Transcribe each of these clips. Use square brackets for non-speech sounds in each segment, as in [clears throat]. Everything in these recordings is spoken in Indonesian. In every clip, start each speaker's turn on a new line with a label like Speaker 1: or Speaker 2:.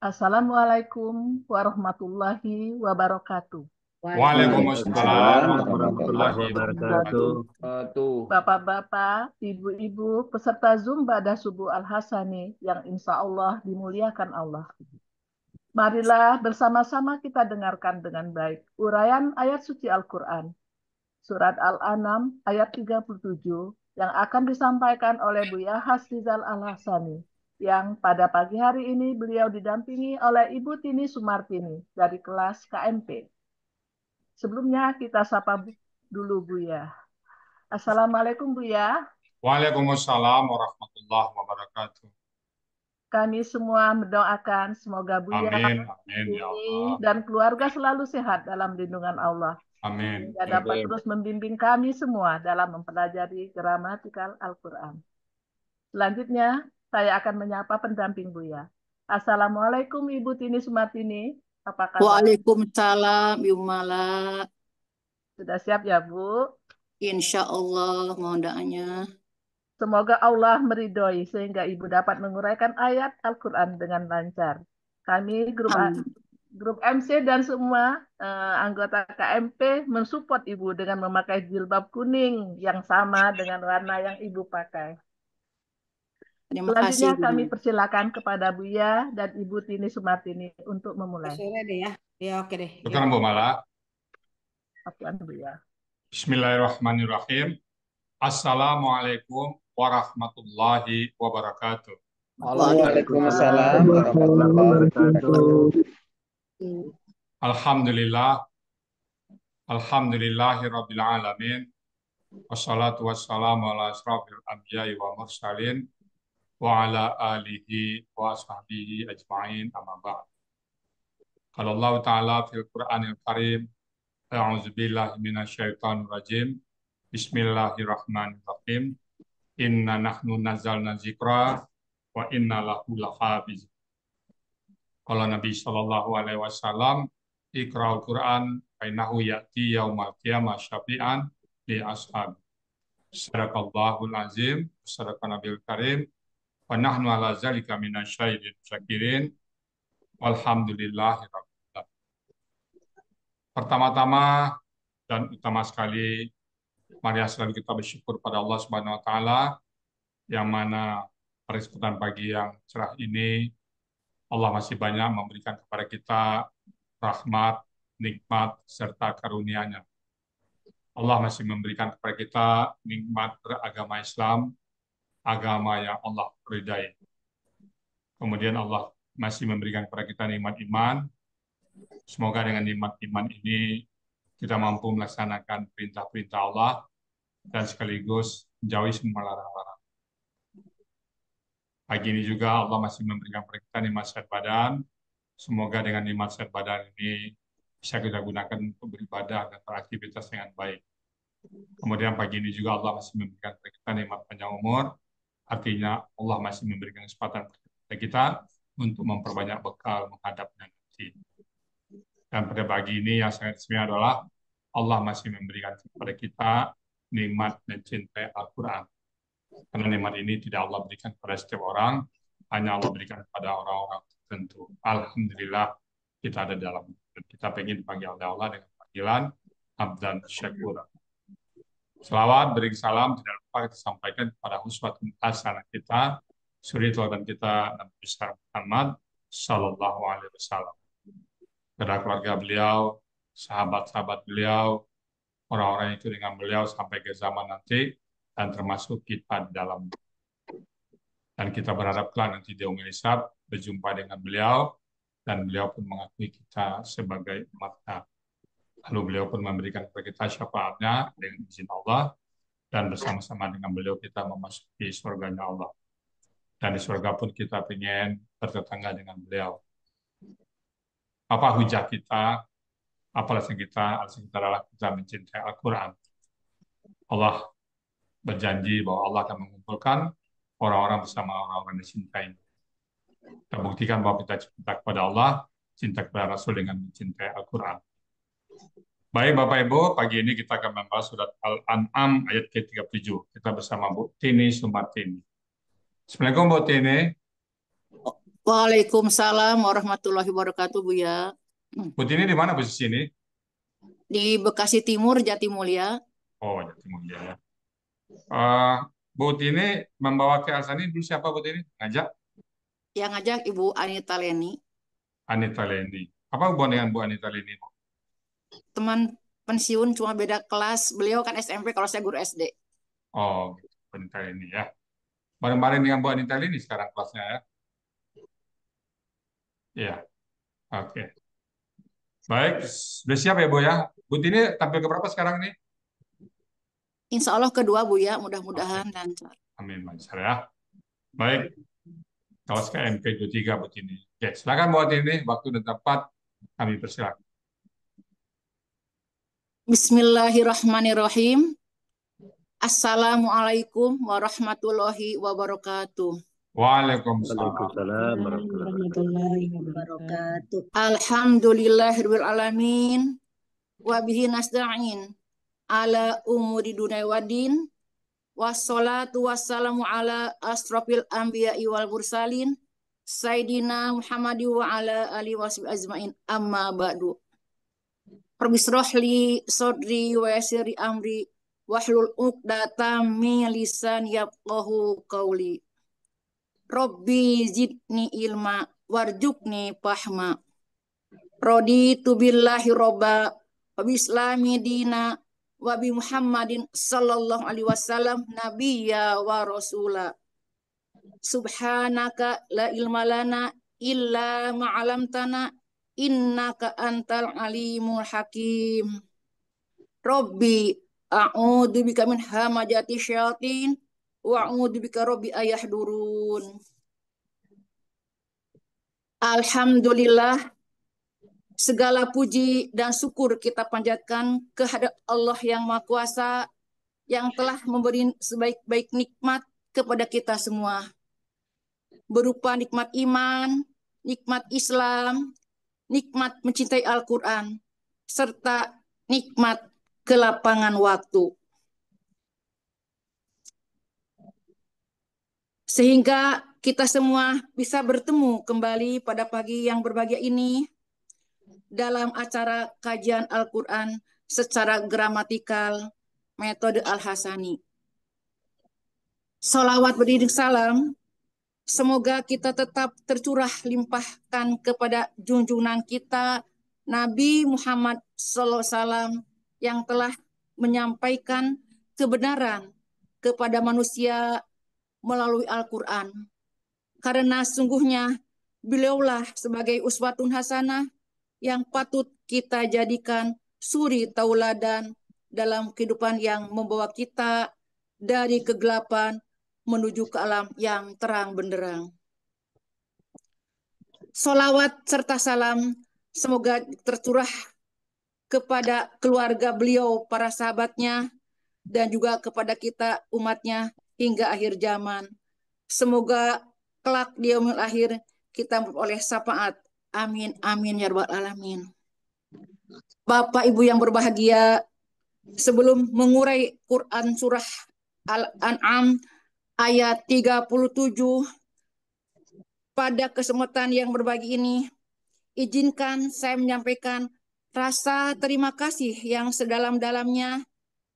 Speaker 1: Assalamualaikum warahmatullahi wabarakatuh. Waalaikumsalam warahmatullahi wabarakatuh. Bapak-bapak, ibu-ibu, peserta zoom pada Subuh Al-Hasani yang insya Allah dimuliakan Allah. Marilah bersama-sama kita dengarkan dengan baik uraian ayat suci Al-Quran. Surat Al-An'am ayat 37 yang akan disampaikan oleh Buya Hasrizal Al-Hasani yang pada pagi hari ini beliau didampingi oleh Ibu Tini Sumartini dari kelas KMP. Sebelumnya kita sapa dulu Buya. Assalamualaikum Buya.
Speaker 2: Waalaikumsalam warahmatullahi wabarakatuh.
Speaker 1: Kami semua mendoakan semoga Buya amin, amin, ya Allah. dan keluarga selalu sehat dalam lindungan Allah.
Speaker 2: Amin. Dia dapat amin. terus
Speaker 1: membimbing kami semua dalam mempelajari gramatikal Al-Quran. Selanjutnya, saya akan menyapa pendamping Buya. Assalamualaikum Ibu Tini Sumatini. Apa kabar?
Speaker 3: Waalaikumsalam Ibu Mala. Sudah siap ya Bu? Insya Allah mohon doanya.
Speaker 1: Semoga Allah meridhoi sehingga Ibu dapat menguraikan ayat Al-Quran dengan lancar. Kami grup Amin. grup MC dan semua uh, anggota KMP mensupport Ibu dengan memakai jilbab kuning yang sama dengan warna yang Ibu pakai. Terima Selanjutnya kasih. kami persilakan kepada Buya dan Ibu Tini Sumartini untuk memulai. sore deh ya. Ya oke deh. Bukan Bu Mala. Apaan Ya.
Speaker 2: Bismillahirrahmanirrahim. Assalamualaikum warahmatullahi wabarakatuh. Waalaikumsalam warahmatullahi
Speaker 1: wabarakatuh.
Speaker 2: Alhamdulillah. Alhamdulillahirabbil alamin. Wassalatu wassalamu ala asrafil anbiya'i wal mursalin wa ala alihi wa sahbihi ajma'in amma ba'd. Qala Allah Ta'ala fil Qur'anil Karim, a'udzu billahi rajim. Bismillahirrahmanirrahim. Inna nahnu nazzalna dzikra wa inna lahu lahafiz. Qala Nabi sallallahu alaihi wasallam, iqra'ul Qur'an fa ya'ti yaumal qiyamah syafi'an li ashab. Sadaqallahul azim, sadaqanabil karim. Wa nahnu ala zalika minasyahidin syakirin. walhamdulillahirrahmanirrahim. Pertama-tama dan utama sekali, mari selalu kita bersyukur pada Allah Subhanahu Wa Taala yang mana pada pagi yang cerah ini Allah masih banyak memberikan kepada kita rahmat, nikmat, serta karunia-Nya. Allah masih memberikan kepada kita nikmat beragama Islam agama yang Allah ridai. Kemudian Allah masih memberikan kepada kita nikmat iman. Semoga dengan nikmat iman ini kita mampu melaksanakan perintah-perintah Allah dan sekaligus menjauhi semua larang-larang. Pagi ini juga Allah masih memberikan kepada kita nikmat sehat badan. Semoga dengan nikmat sehat badan ini bisa kita gunakan untuk beribadah dan beraktivitas dengan baik. Kemudian pagi ini juga Allah masih memberikan kita nikmat panjang umur. Artinya Allah masih memberikan kesempatan kepada kita untuk memperbanyak bekal menghadap nanti. Dan pada pagi ini yang sangat istimewa adalah Allah masih memberikan kepada kita nikmat dan cinta Al-Quran. Karena nikmat ini tidak Allah berikan kepada setiap orang, hanya Allah berikan kepada orang-orang tertentu. Alhamdulillah kita ada dalam kita pengen panggil Allah dengan panggilan Abdan Syakur. Selawat, beri salam, tidak lupa kita sampaikan kepada huswatun anak kita, suri teladan kita Nabi besar Muhammad Sallallahu Alaihi Wasallam. Kepada keluarga beliau, sahabat-sahabat beliau, orang-orang itu dengan beliau sampai ke zaman nanti, dan termasuk kita di dalam dan kita berharaplah nanti di mengisap, berjumpa dengan beliau dan beliau pun mengakui kita sebagai mata. Lalu beliau pun memberikan kepada kita syafaatnya dengan izin Allah dan bersama-sama dengan beliau kita memasuki surga-Nya Allah. Dan di surga pun kita ingin bertetangga dengan beliau. Apa hujah kita, apa alasan kita, alasan kita adalah kita mencintai Al-Quran. Allah berjanji bahwa Allah akan mengumpulkan orang-orang bersama orang-orang yang mencintai. Kita buktikan bahwa kita cinta kepada Allah, cinta kepada Rasul dengan mencintai Al-Quran. Baik Bapak Ibu, pagi ini kita akan membahas surat Al-An'am ayat ke-37. Kita bersama Bu Tini Sumartini. Assalamualaikum Bu Tini.
Speaker 3: Waalaikumsalam warahmatullahi wabarakatuh Bu ya.
Speaker 2: Hmm. Bu Tini di mana posisi ini?
Speaker 3: Di Bekasi Timur, Jatimulia.
Speaker 2: Oh, Jatimulia ya. Uh, Bu Tini membawa ke Alsani dulu siapa Bu Tini? Ngajak?
Speaker 3: Yang ngajak Ibu Anita Leni.
Speaker 2: Anita Leni. Apa hubungan dengan Bu Anita Leni Bu?
Speaker 3: teman pensiun cuma beda kelas. Beliau kan SMP kalau saya guru SD.
Speaker 2: Oh, Bentar ini ya. Bareng-bareng dengan Bu Anita ini sekarang kelasnya ya. Iya. Oke. Okay. Baik, sudah siap ya Bu ya? Bu ini tampil ke berapa sekarang ini?
Speaker 3: Insya Allah kedua Bu ya, mudah-mudahan okay. lancar.
Speaker 2: Amin, lancar ya. Baik, kelas KMP 23 Bu Tini. Oke, silakan Bu Tini, waktu dan tempat kami persilakan.
Speaker 3: Bismillahirrahmanirrahim. Assalamualaikum warahmatullahi wabarakatuh.
Speaker 2: Waalaikumsalam
Speaker 3: warahmatullahi wabarakatuh. Alhamdulillahirabbil alamin wa bihi nasta'in ala umuri dunya wadin wassalatu wassalamu ala asrofil anbiya wal mursalin sayidina Muhammad wa ala ali wasbi ajmain amma ba'du. Rabbi sodri wasiri amri wahlul uqdata min lisan yafqahu qawli. Rabbi zidni ilma warjukni pahma. Rodi tu billahi robba wa dina wabi Muhammadin sallallahu alaihi wasallam nabiya wa rasula. Subhanaka la ilma lana illa ma'alamtana Inna ka antal alimul hakim. Robbi a'udhu bika min hamajati syaitin wa bika robbi ayah durun. Alhamdulillah, segala puji dan syukur kita panjatkan kehadap Allah yang Maha Kuasa yang telah memberi sebaik-baik nikmat kepada kita semua. Berupa nikmat iman, nikmat Islam, nikmat mencintai Al-Quran, serta nikmat kelapangan waktu. Sehingga kita semua bisa bertemu kembali pada pagi yang berbahagia ini dalam acara kajian Al-Quran secara gramatikal metode Al-Hasani. Salawat beriring salam Semoga kita tetap tercurah limpahkan kepada junjungan kita Nabi Muhammad SAW yang telah menyampaikan kebenaran kepada manusia melalui Al-Quran. Karena sungguhnya beliaulah sebagai uswatun hasanah yang patut kita jadikan suri tauladan dalam kehidupan yang membawa kita dari kegelapan menuju ke alam yang terang benderang. Solawat serta salam semoga tercurah kepada keluarga beliau, para sahabatnya, dan juga kepada kita umatnya hingga akhir zaman. Semoga kelak di umur akhir kita memperoleh sapaat. Amin, amin, ya rabbal alamin. Bapak Ibu yang berbahagia, sebelum mengurai Quran surah Al-An'am ayat 37 pada kesempatan yang berbagi ini izinkan saya menyampaikan rasa terima kasih yang sedalam-dalamnya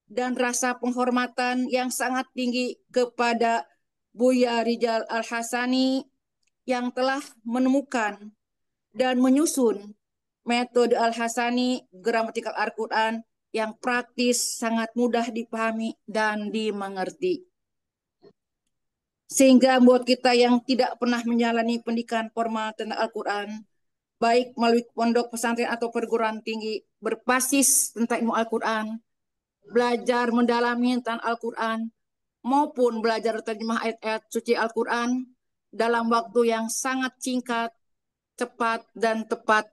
Speaker 3: dan rasa penghormatan yang sangat tinggi kepada Buya Rijal Al-Hasani yang telah menemukan dan menyusun metode Al-Hasani gramatikal Al-Quran yang praktis, sangat mudah dipahami dan dimengerti. Sehingga buat kita yang tidak pernah menjalani pendidikan formal tentang Al-Quran, baik melalui pondok pesantren atau perguruan tinggi, berbasis tentang ilmu Al-Quran, belajar mendalami tentang Al-Quran, maupun belajar terjemah ayat-ayat suci Al-Quran dalam waktu yang sangat singkat, cepat, dan tepat.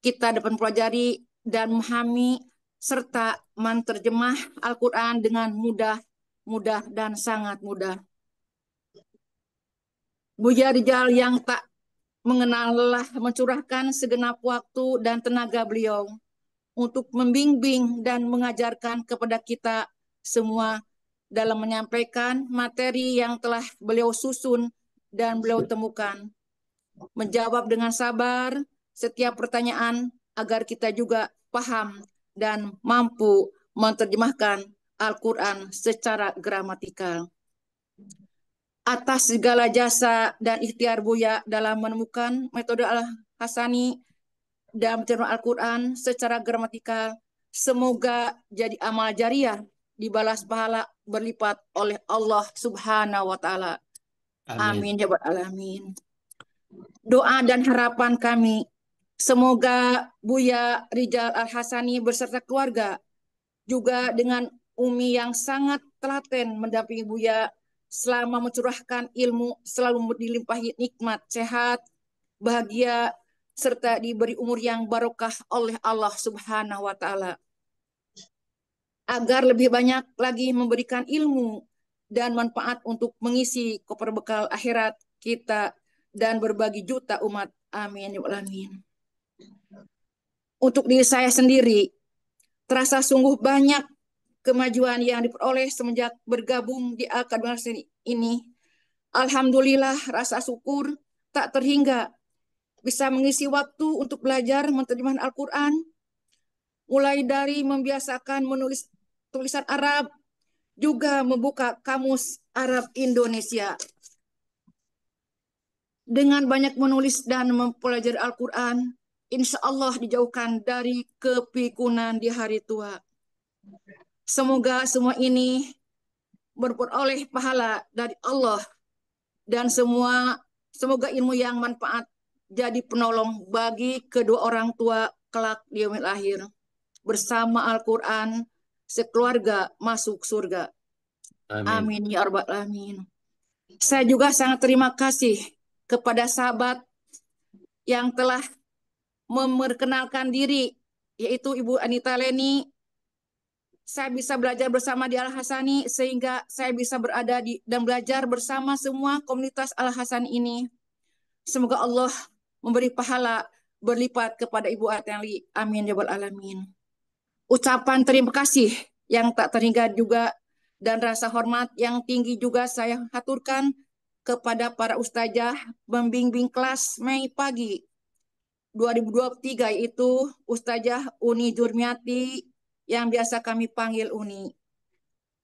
Speaker 3: Kita dapat pelajari dan memahami serta menerjemah Al-Quran dengan mudah, mudah, dan sangat mudah. Buya Rijal yang tak mengenal lelah mencurahkan segenap waktu dan tenaga beliau untuk membimbing dan mengajarkan kepada kita semua dalam menyampaikan materi yang telah beliau susun dan beliau temukan. Menjawab dengan sabar setiap pertanyaan agar kita juga paham dan mampu menerjemahkan Al-Quran secara gramatikal atas segala jasa dan ikhtiar Buya dalam menemukan metode Al-Hasani dalam cerita Al-Quran secara gramatikal. Semoga jadi amal jariah dibalas pahala berlipat oleh Allah Subhanahu wa taala. Amin. Amin ya alamin. Doa dan harapan kami semoga Buya Rijal Al Hasani beserta keluarga juga dengan Umi yang sangat telaten mendampingi Buya selama mencurahkan ilmu, selalu dilimpahi nikmat, sehat, bahagia, serta diberi umur yang barokah oleh Allah Subhanahu wa Ta'ala, agar lebih banyak lagi memberikan ilmu dan manfaat untuk mengisi koper bekal akhirat kita dan berbagi juta umat. Amin. ya alamin Untuk diri saya sendiri, terasa sungguh banyak kemajuan yang diperoleh semenjak bergabung di Akademi ini. Alhamdulillah rasa syukur tak terhingga bisa mengisi waktu untuk belajar menerjemahkan Al-Quran, mulai dari membiasakan menulis tulisan Arab, juga membuka kamus Arab Indonesia. Dengan banyak menulis dan mempelajari Al-Quran, insya Allah dijauhkan dari kepikunan di hari tua. Semoga semua ini berperoleh pahala dari Allah dan semua semoga ilmu yang manfaat jadi penolong bagi kedua orang tua kelak di akhir bersama Al-Qur'an sekeluarga masuk surga. Amin. Amin ya Arba, alamin. Saya juga sangat terima kasih kepada sahabat yang telah memperkenalkan diri yaitu Ibu Anita Leni saya bisa belajar bersama di Al Hasani sehingga saya bisa berada di dan belajar bersama semua komunitas Al Hasani ini. Semoga Allah memberi pahala berlipat kepada Ibu Ateli. Amin ya alamin. Ucapan terima kasih yang tak terhingga juga dan rasa hormat yang tinggi juga saya haturkan kepada para ustazah membimbing kelas Mei pagi 2023 itu Ustazah Uni Jurmiati, yang biasa kami panggil Uni.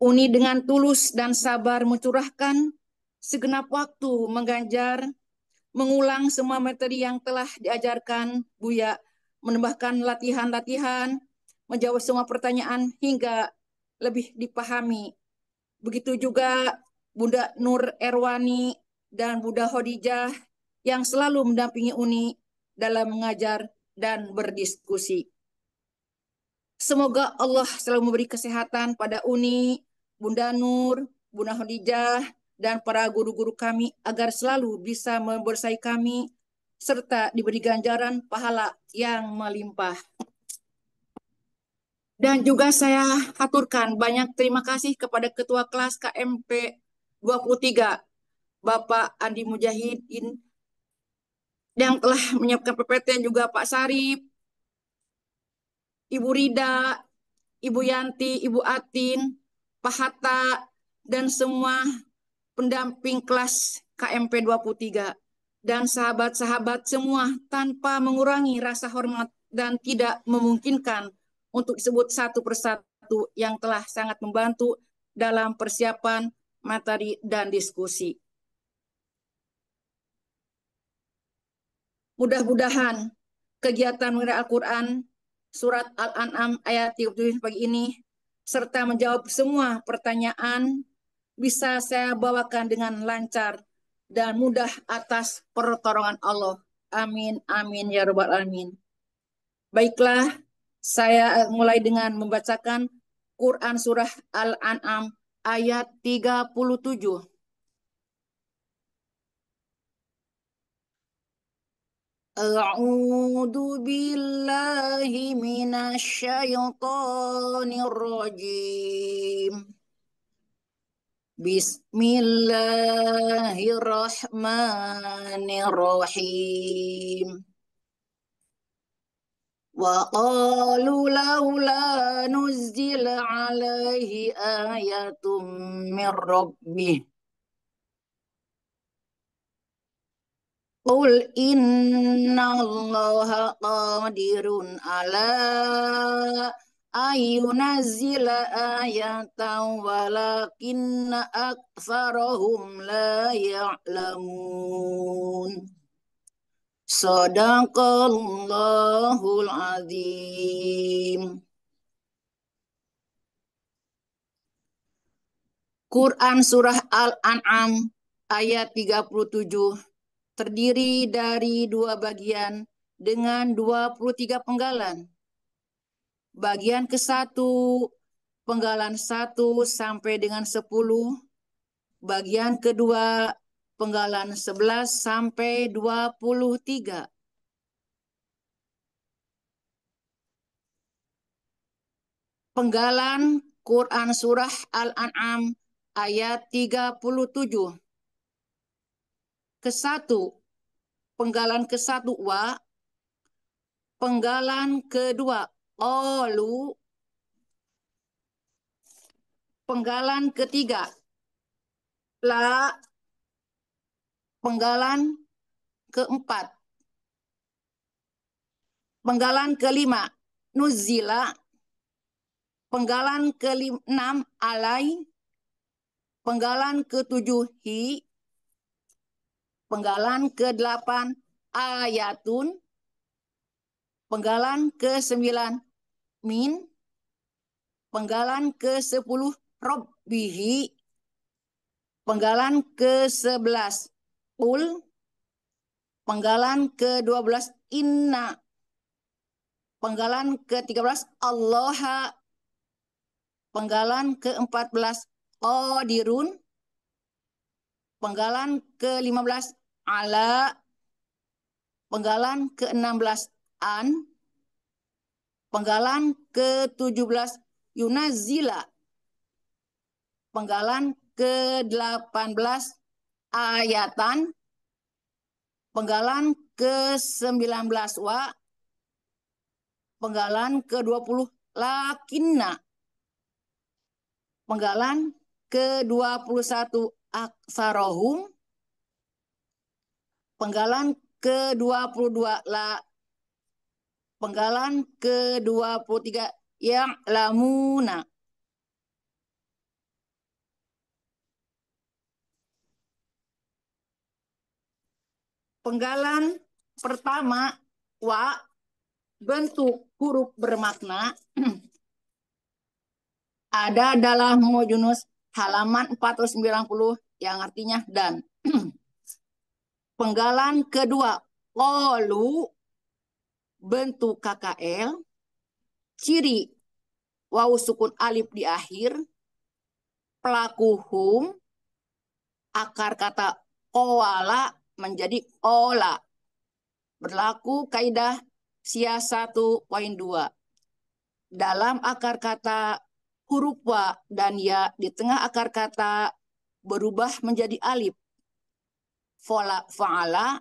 Speaker 3: Uni dengan tulus dan sabar mencurahkan segenap waktu mengganjar, mengulang semua materi yang telah diajarkan Buya, menambahkan latihan-latihan, menjawab semua pertanyaan hingga lebih dipahami. Begitu juga Bunda Nur Erwani dan Bunda Khadijah yang selalu mendampingi Uni dalam mengajar dan berdiskusi. Semoga Allah selalu memberi kesehatan pada Uni, Bunda Nur, Bunda Khadijah, dan para guru-guru kami agar selalu bisa membersai kami serta diberi ganjaran pahala yang melimpah. Dan juga saya aturkan banyak terima kasih kepada Ketua Kelas KMP 23, Bapak Andi Mujahidin yang telah menyiapkan PPT juga Pak Sarip, Ibu Rida, Ibu Yanti, Ibu Atin, Pak Hatta, dan semua pendamping kelas KMP 23 dan sahabat-sahabat semua tanpa mengurangi rasa hormat dan tidak memungkinkan untuk disebut satu persatu yang telah sangat membantu dalam persiapan materi dan diskusi. Mudah-mudahan kegiatan mengenai Al-Quran surat Al-An'am ayat 37 pagi ini serta menjawab semua pertanyaan bisa saya bawakan dengan lancar dan mudah atas pertolongan Allah. Amin, amin, ya robbal Alamin. Baiklah, saya mulai dengan membacakan Quran Surah Al-An'am ayat 37. A'udhu billahi minasyaitonir rajim Bismillahirrahmanirrahim Wa qalu lawla nuzzila alaihi ayatum min Qul inna allaha qadirun ala ayunazila ayatan walakinna aksarahum la ya'lamun. Sadaqallahul azim. Quran Surah Al-An'am ayat 37 terdiri dari dua bagian dengan 23 penggalan. Bagian ke-1 penggalan 1 sampai dengan 10. Bagian ke-2, penggalan 11 sampai 23. Penggalan Quran Surah Al-An'am ayat 37 ke-1 penggalan ke-1 wa penggalan kedua olu penggalan ketiga la penggalan keempat penggalan kelima nuzila penggalan kelima alai penggalan ketujuh hi penggalan ke-8 ayatun, penggalan ke-9 min, penggalan ke-10 robbihi, penggalan ke-11 ul, penggalan ke-12 inna, penggalan ke-13 allaha, penggalan ke-14 qadirun penggalan ke-15 ala penggalan ke-16 an penggalan ke-17 yunazila penggalan ke-18 ayatan penggalan ke-19 wa penggalan ke-20 lakinna penggalan ke-21 aksarohum penggalan ke-22 la penggalan ke-23 yang lamuna penggalan pertama wa bentuk huruf bermakna [clears throat] ada dalam homogenus halaman 490 yang artinya dan Penggalan kedua, olu bentuk KKL, ciri wawu sukun alif di akhir, pelaku hum, akar kata koala menjadi ola. Berlaku kaidah sia satu dua Dalam akar kata huruf wa dan ya di tengah akar kata berubah menjadi alif fa'ala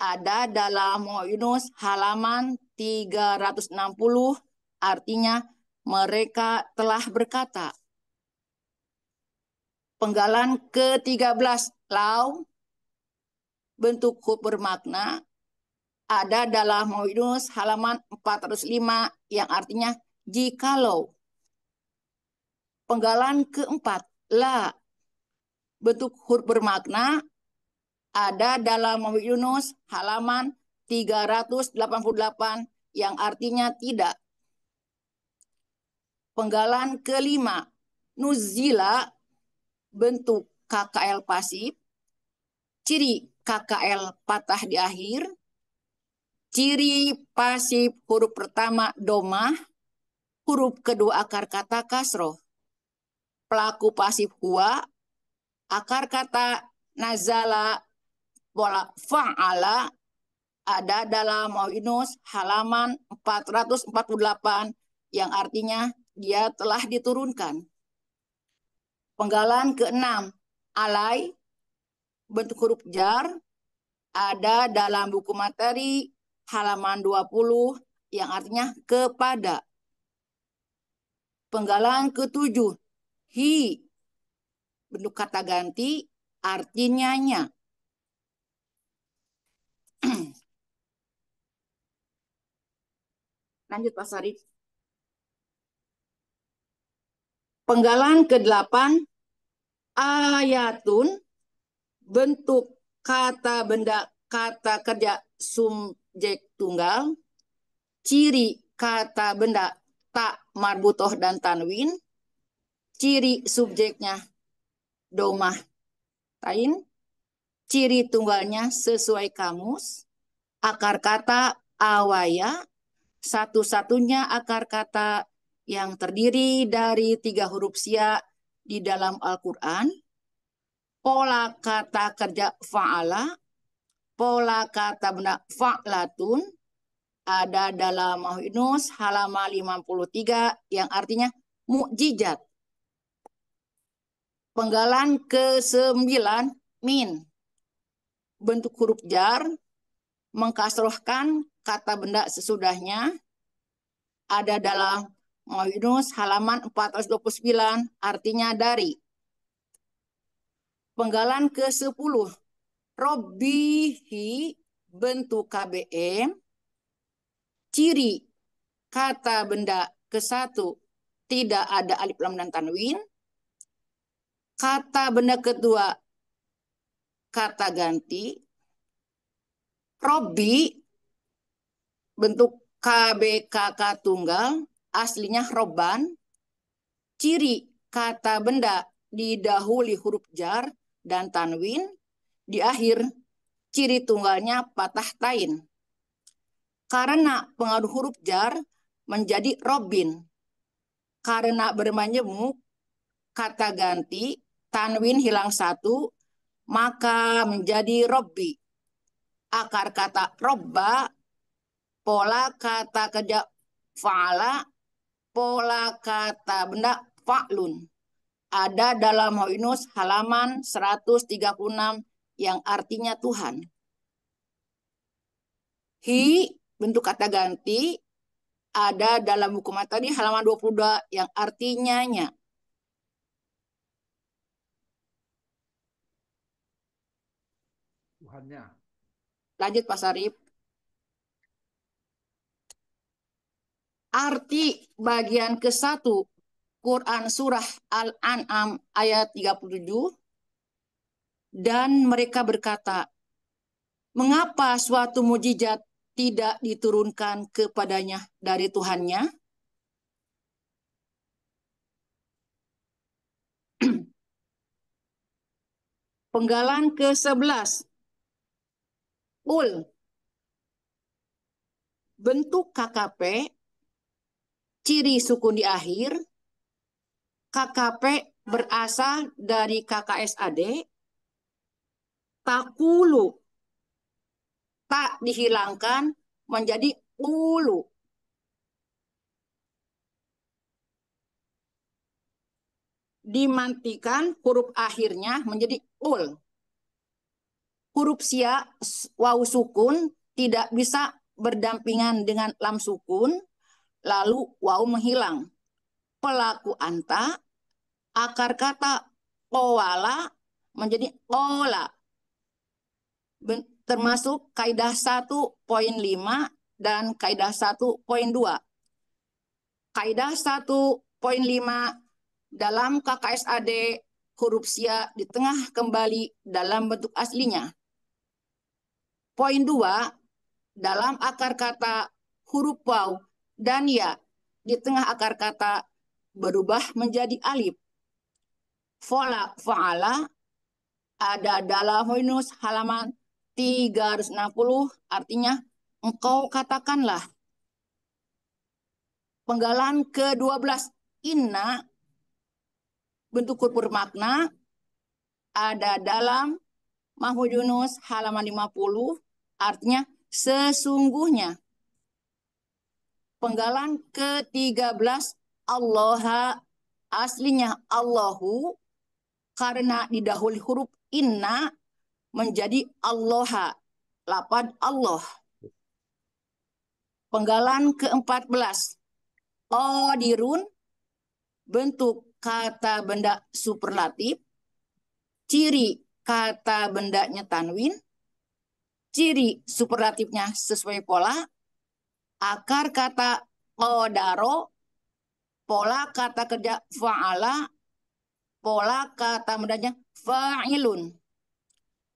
Speaker 3: ada dalam Yunus halaman 360 artinya mereka telah berkata penggalan ke-13 lau bentuk huruf bermakna ada dalam Yunus halaman 405 yang artinya jikalau penggalan keempat la bentuk huruf bermakna ada dalam Muhammad Yunus halaman 388 yang artinya tidak. Penggalan kelima, nuzila bentuk KKL pasif, ciri KKL patah di akhir, ciri pasif huruf pertama domah, huruf kedua akar kata kasroh, pelaku pasif huwa, akar kata nazala wala fa'ala ada dalam Mawinus halaman 448 yang artinya dia telah diturunkan. Penggalan keenam alai bentuk huruf jar ada dalam buku materi halaman 20 yang artinya kepada. Penggalan ketujuh, hi bentuk kata ganti artinya nya Lanjut Pak Sarif. Penggalan ke-8 ayatun bentuk kata benda kata kerja subjek tunggal, ciri kata benda tak marbutoh dan tanwin, ciri subjeknya domah tain, ciri tunggalnya sesuai kamus, akar kata awaya, satu-satunya akar kata yang terdiri dari tiga huruf sia di dalam Al-Quran, pola kata kerja fa'ala, pola kata benda fa'latun, ada dalam Mahinus halaman 53 yang artinya mukjizat. Penggalan ke-9 min. Bentuk huruf jar mengkasrohkan kata benda sesudahnya ada dalam Mauinus halaman 429 artinya dari penggalan ke-10 Robihi bentuk KBM ciri kata benda ke-1 tidak ada alif lam dan tanwin kata benda kedua kata ganti Robi bentuk KBKK tunggal aslinya roban, ciri kata benda didahului huruf jar dan tanwin, di akhir ciri tunggalnya patah tain. Karena pengaruh huruf jar menjadi robin. Karena bermanyemuk, kata ganti, tanwin hilang satu, maka menjadi robbi. Akar kata robba pola kata kerja fa'ala, pola kata benda fa'lun. Ada dalam Hoinus halaman 136 yang artinya Tuhan. Hi bentuk kata ganti ada dalam buku materi halaman 22 yang artinya nya. Tuhannya. Lanjut Pak Sarif. Arti bagian ke-1 Quran surah Al-An'am ayat 37 dan mereka berkata, "Mengapa suatu mujizat tidak diturunkan kepadanya dari Tuhannya?" [clears throat] Penggalan ke-11. Ul. Bentuk KKP ciri sukun di akhir, KKP berasal dari KKSAD, takulu, tak dihilangkan menjadi ulu. Dimantikan huruf akhirnya menjadi ul. Huruf sia, waw sukun tidak bisa berdampingan dengan lam sukun, lalu wau menghilang. Pelaku anta, akar kata owala menjadi ola. Termasuk kaidah 1.5 dan kaidah 1.2. Kaidah 1.5 dalam KKSAD korupsi di tengah kembali dalam bentuk aslinya. Poin dua dalam akar kata huruf waw dan ya di tengah akar kata berubah menjadi alif. Fola fa'ala ada dalam Hoinus halaman 360 artinya engkau katakanlah. Penggalan ke-12 inna bentuk kurpur makna ada dalam Mahu Yunus halaman 50 artinya sesungguhnya penggalan ke-13 Allah aslinya Allahu karena didahului huruf inna menjadi Allaha lapad Allah penggalan ke-14 qadirun bentuk kata benda superlatif ciri kata bendanya tanwin ciri superlatifnya sesuai pola akar kata odaro pola kata kerja fa'ala, pola kata mudanya fa'ilun.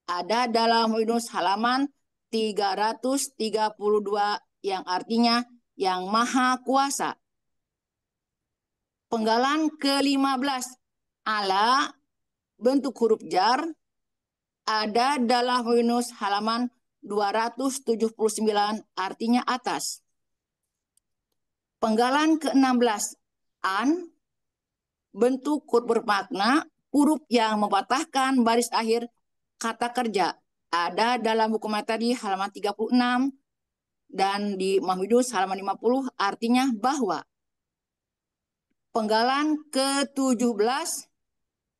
Speaker 3: Ada dalam minus halaman 332 yang artinya yang maha kuasa. Penggalan ke-15 ala bentuk huruf jar ada dalam minus halaman 279 artinya atas. Penggalan ke-16, an, bentuk kut bermakna, huruf yang mematahkan baris akhir kata kerja. Ada dalam buku materi halaman 36 dan di Mahmudus halaman 50 artinya bahwa penggalan ke-17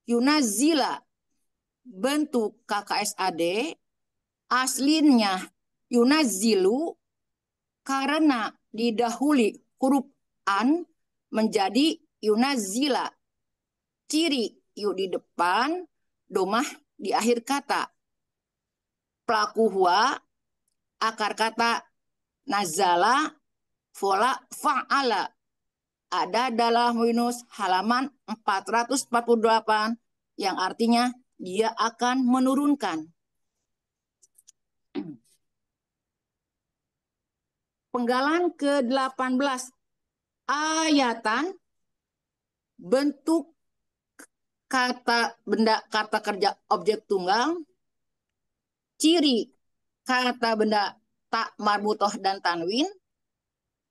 Speaker 3: Yunazila bentuk KKSAD aslinya Yunazilu karena didahului huruf an menjadi yunazila. Ciri yu di depan, domah di akhir kata. Pelaku huwa, akar kata nazala, fola, fa'ala. Ada dalam Yunus halaman 448 yang artinya dia akan menurunkan. Penggalan ke-18 Ayatan bentuk kata benda kata kerja objek tunggal, ciri kata benda tak marbutoh dan tanwin,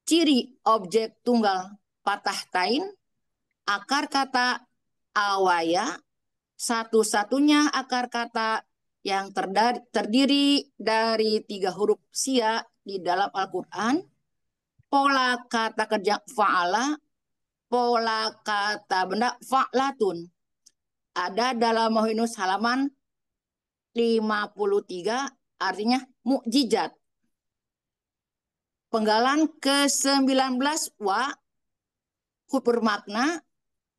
Speaker 3: ciri objek tunggal patah tain, akar kata awaya, satu-satunya akar kata yang terdiri dari tiga huruf sia di dalam Al-Quran, pola kata kerja fa'ala, pola kata benda fa'latun. Ada dalam Mohinus halaman 53 artinya mukjizat. Penggalan ke-19 wa huruf makna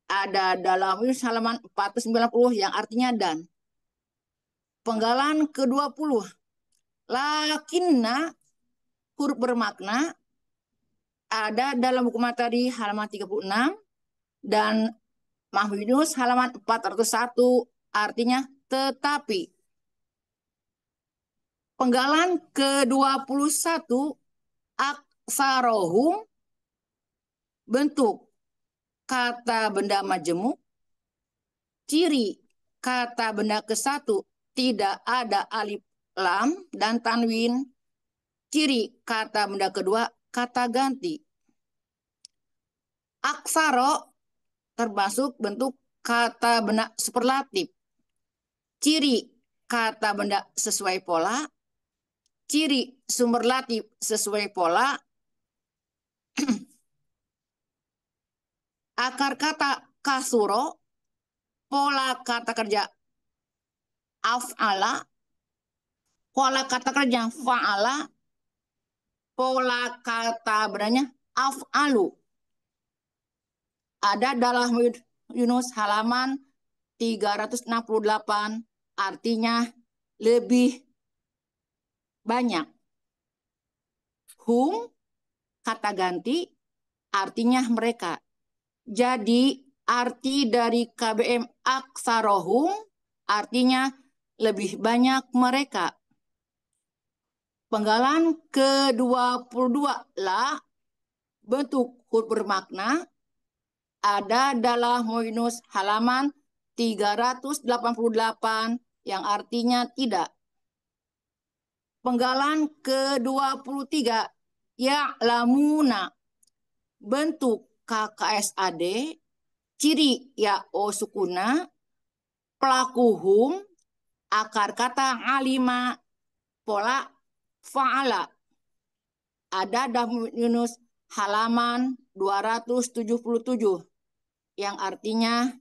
Speaker 3: ada dalam Mohinus halaman 490 yang artinya dan. Penggalan ke-20 lakinna huruf bermakna ada dalam buku materi halaman 36 dan Mahwinus halaman 401 artinya tetapi. Penggalan ke-21 aksarohum bentuk kata benda majemuk ciri kata benda ke 1 tidak ada alif lam dan tanwin. Ciri kata benda kedua kata ganti aksaro termasuk bentuk kata benda superlatif. Ciri kata benda sesuai pola, ciri sumber latif sesuai pola, [clears throat] akar kata kasuro, pola kata kerja af'ala, pola kata kerja fa'ala, pola kata benarnya af'alu ada dalam Yunus halaman 368 artinya lebih banyak. Hum kata ganti artinya mereka. Jadi arti dari KBM aksarohum artinya lebih banyak mereka. Penggalan ke-22 la bentuk huruf bermakna ada adalah Moinus halaman 388 yang artinya tidak. Penggalan ke-23 ya'lamuna bentuk KKSAD ciri ya'o sukuna pelaku hum akar kata alima pola fa'ala ada dalam Yunus halaman 277 yang artinya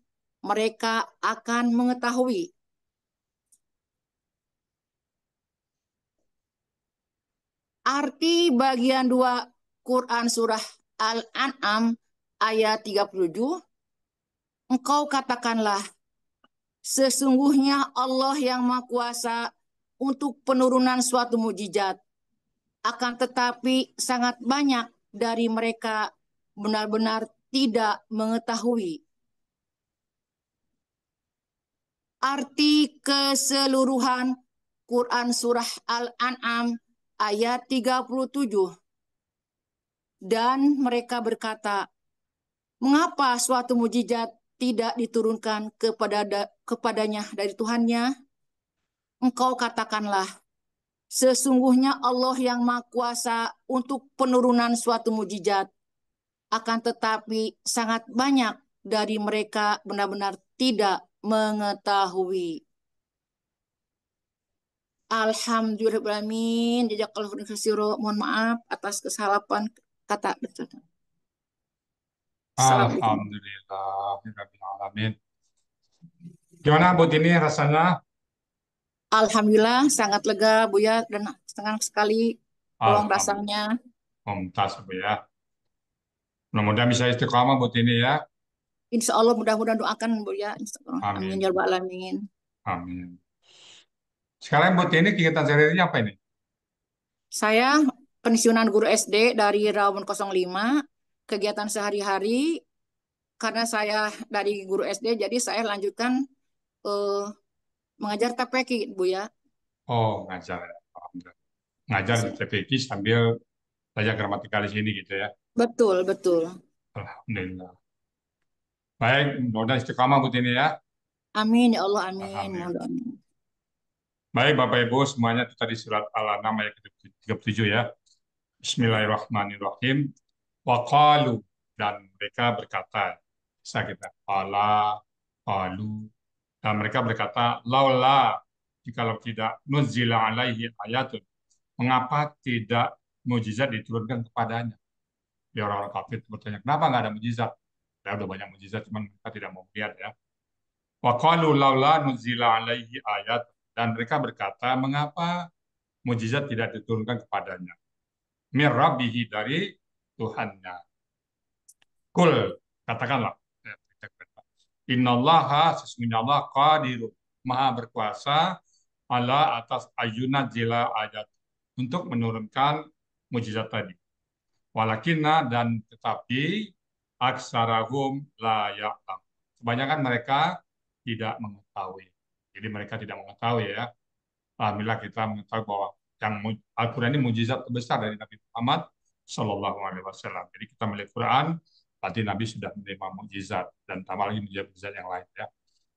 Speaker 3: mereka akan mengetahui arti bagian dua Quran surah Al-An'am ayat 37 Engkau katakanlah sesungguhnya Allah yang Maha Kuasa untuk penurunan suatu mujizat akan tetapi sangat banyak dari mereka benar-benar tidak mengetahui arti keseluruhan Quran Surah Al-An'am ayat 37. Dan mereka berkata, mengapa suatu mujizat tidak diturunkan kepada kepadanya dari Tuhannya? Engkau katakanlah, sesungguhnya Allah yang Maha Kuasa untuk penurunan suatu mujizat akan tetapi sangat banyak dari mereka benar-benar tidak mengetahui. Alhamdulillahirrahmanirrahim. Jazakallah khairan Mohon maaf atas kesalahan kata.
Speaker 2: Alhamdulillahirrahmanirrahim. Gimana Bu ini rasanya?
Speaker 3: Alhamdulillah sangat lega Bu ya dan senang sekali tolong rasanya.
Speaker 2: tas Bu ya. Mudah-mudahan bisa istiqomah buat ini ya.
Speaker 3: Insya Allah mudah-mudahan doakan Bu ya. Amin. Amin ya
Speaker 2: Amin. Sekarang buat ini kegiatan sehari-hari apa ini?
Speaker 3: Saya pensiunan guru SD dari Rawon 05. Kegiatan sehari-hari karena saya dari guru SD jadi saya lanjutkan eh, mengajar TPK Bu ya.
Speaker 2: Oh, ngajar. Ngajar iya. TPK sambil belajar gramatikalis ini gitu ya. Betul, betul. Alhamdulillah. Baik, mudah mudahan istiqamah buat ini ya.
Speaker 3: Amin ya Allah, amin. Amin. amin.
Speaker 2: Baik Bapak Ibu, semuanya itu tadi surat Al-An'am ayat 37 ya. Bismillahirrahmanirrahim. Waqalu dan mereka berkata, bisa kita ala, alu, dan mereka berkata, laula jikalau tidak nuzila alaihi ayatun. Mengapa tidak mujizat diturunkan kepadanya? di orang-orang kafir bertanya kenapa nggak ada mujizat ya udah banyak mujizat cuman mereka tidak mau lihat ya wa laula nuzila alaihi ayat dan mereka berkata mengapa mujizat tidak diturunkan kepadanya mir rabbihi dari Tuhannya kul katakanlah ya, innallaha sesungguhnya Allah qadir maha berkuasa ala atas ayuna jila ayat untuk menurunkan mujizat tadi walakina dan tetapi aksarahum layak. Kebanyakan mereka tidak mengetahui. Jadi mereka tidak mengetahui ya. Alhamdulillah kita mengetahui bahwa yang Al-Quran ini mujizat terbesar dari Nabi Muhammad Shallallahu Alaihi Wasallam. Jadi kita melihat Quran, berarti Nabi sudah menerima mujizat dan tambah lagi mujizat-mujizat yang lain ya.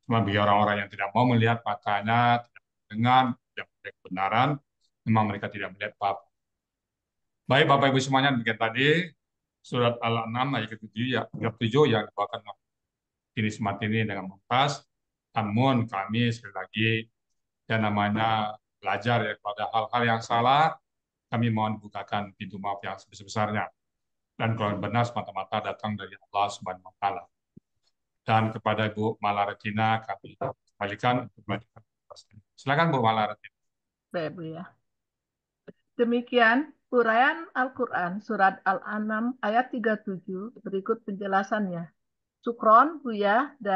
Speaker 2: Cuma bagi orang-orang yang tidak mau melihat matanya, tidak mendengar, tidak melihat kebenaran, memang mereka tidak melihat apa Baik Bapak Ibu semuanya demikian tadi surat Al-An'am ayat ke ya, ayat 7 yang dibawakan ini semat ini dengan mumtaz. Namun kami sekali lagi yang namanya belajar ya pada hal-hal yang salah, kami mohon bukakan pintu maaf yang sebesar-besarnya. Dan kalau benar semata-mata datang dari Allah Subhanahu wa taala. Dan kepada Bu Malaretina kami kembalikan untuk melanjutkan. Silakan Bu Malaretina.
Speaker 1: Baik, Bu ya. Demikian Urayan Al-Quran Surat Al-An'am ayat 37 berikut penjelasannya. Sukron, Buya, dan